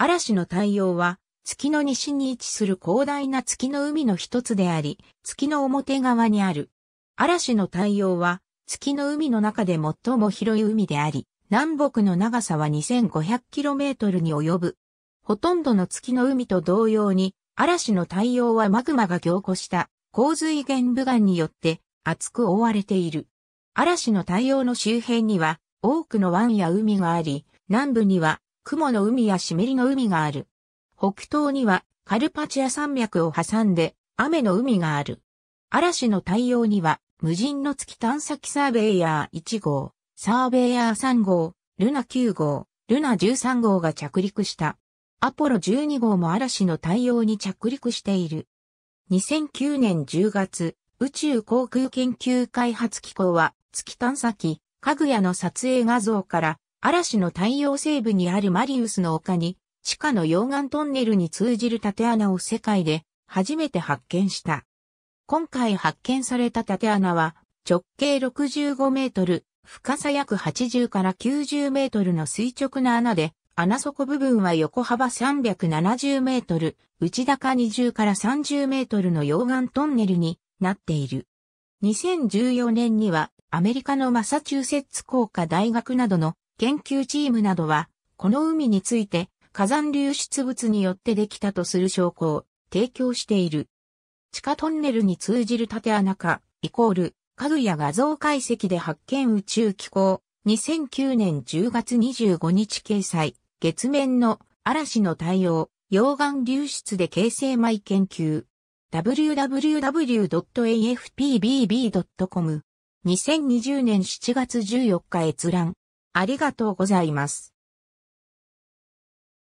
嵐の太陽は、月の西に位置する広大な月の海の一つであり、月の表側にある。嵐の太陽は、月の海の中で最も広い海であり、南北の長さは 2500km に及ぶ。ほとんどの月の海と同様に、嵐の太陽はマグマが凝固した洪水源部岩によって厚く覆われている。嵐の太陽の周辺には多くの湾や海があり、南部には雲の海や湿りの海がある。北東にはカルパチア山脈を挟んで雨の海がある。嵐の対応には無人の月探査機サーベイヤー1号、サーベイヤー3号、ルナ9号、ルナ13号が着陸した。アポロ12号も嵐の対応に着陸している。2009年10月、宇宙航空研究開発機構は月探査機、かぐやの撮影画像から嵐の太陽西部にあるマリウスの丘に、地下の溶岩トンネルに通じる縦穴を世界で初めて発見した。今回発見された縦穴は直径65メートル、深さ約80から90メートルの垂直な穴で、穴底部分は横幅370メートル、内高20から30メートルの溶岩トンネルになっている。2014年にはアメリカのマサチューセッツ工科大学などの研究チームなどは、この海について火山流出物によってできたとする証拠を提供している。地下トンネルに通じる縦穴か、イコール、家具や画像解析で発見宇宙機構、2009年10月25日掲載、月面の嵐の対応、溶岩流出で形成米研究。www.afpbb.com2020 年7月14日閲覧。ありがとうございます。